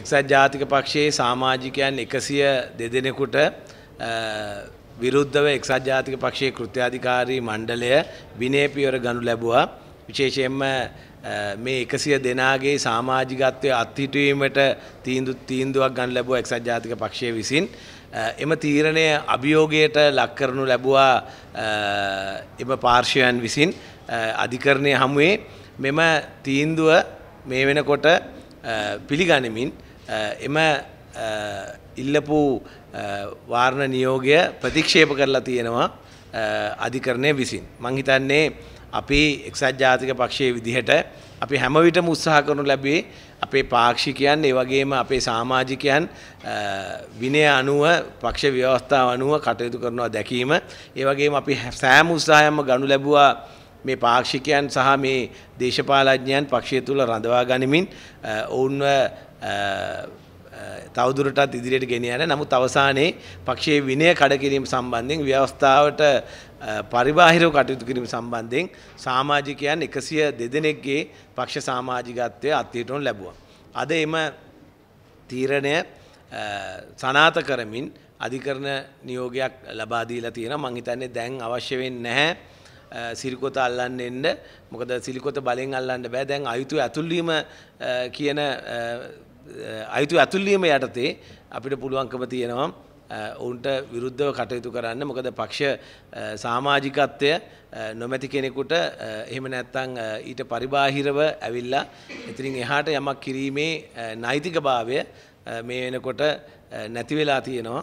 එක්සත් ජාතික පක්ෂයේ සාමාජිකයන් එකසිය දෙදෙනෙකුට විරුද්ධව එක්සත් ජාතික පක්ෂයේ කෘත්‍යාධිකාරී මණ්ඩලය විනේපියවර ගනු ලැබවා විශේෂයෙන්ම මේ එකසිය දෙනාගේ සාමාජිකත්වය අත්හිටුවීමට තීන්දු තීන්දුවක් ගන්න ලැබුව එක්සත් ජාතික පක්ෂය විසින් එම තීරණය අභියෝගයට ලක් කරනු ලැබුවා එම පාර්ශවයන් විසින් අධිකරණය හමුවේ මෙම තීන්දුව මේ වෙනකොට පිළිගනිමින් එම ඉල්ලපු වාර්ණ නියෝගය ප්‍රතික්ෂේප කරලා තියෙනවා අධිකරණය විසින්. මංහිතන්නේ අපි එක්සත් ජාතික පක්ෂයේ විදිහට අපි හැමවිටම උත්සාහ කරනු ලැබේ අපේ පාක්ෂිකයන් ඒවගේම අපේ සාමාජිකයන් විනය අනුව පක්ෂ ව්‍යවස්ථාව අනුව කටයුතු කරනවා දැකීම ඒවගේම අපි සෑම උත්සාහයම ගනු ලැබවා මේ පාක්ෂිකයන් සහ මේ දේශපාලඥයන් පක්ෂය තුළ රඳවා ගනිමින් ඔවුන්ව තවදුරටත් ඉදිරියට ගෙන යන නමුත් අවසානයේ පක්ෂයේ විනය කඩකිරීම සම්බන්ධයෙන් ව්‍යවස්ථාවට පරිබාහිරව කටයුතු කිරීම සම්බන්ධයෙන් සමාජිකයන් 102 දෙනෙක්ගේ පක්ෂ සමාජිකත්වයේ අත්හිටුවන ලැබුවා. අද එම තීරණය සනාත කරමින් අධිකරණ නියෝගයක් ලබා දීලා තියෙනවා. මං හිතන්නේ දැන් අවශ්‍ය වෙන්නේ නැහැ. සිරිකොත අල්ලන්න එන්න මොකද සිලිකොත බලෙන් අල්ලන්න බෑ දැන් අයුතු ඇතුල්වීම කියන අයුතු ඇතුල්වීම යටතේ අපිට පුළුවන්කම තියෙනවා ඔවුන්ට විරුද්ධව කටයුතු කරන්න මොකද පක්ෂ සාමාජිකත්වය නොමැති කෙනෙකුට එහෙම නැත්තං ඊට පරිබාහිරව ඇවිල්ලා ඉතිරින් එහාට යමක් කිරීමේ නෛතික භාවය මේ වෙනකොට නැතිවෙලා තියෙනවා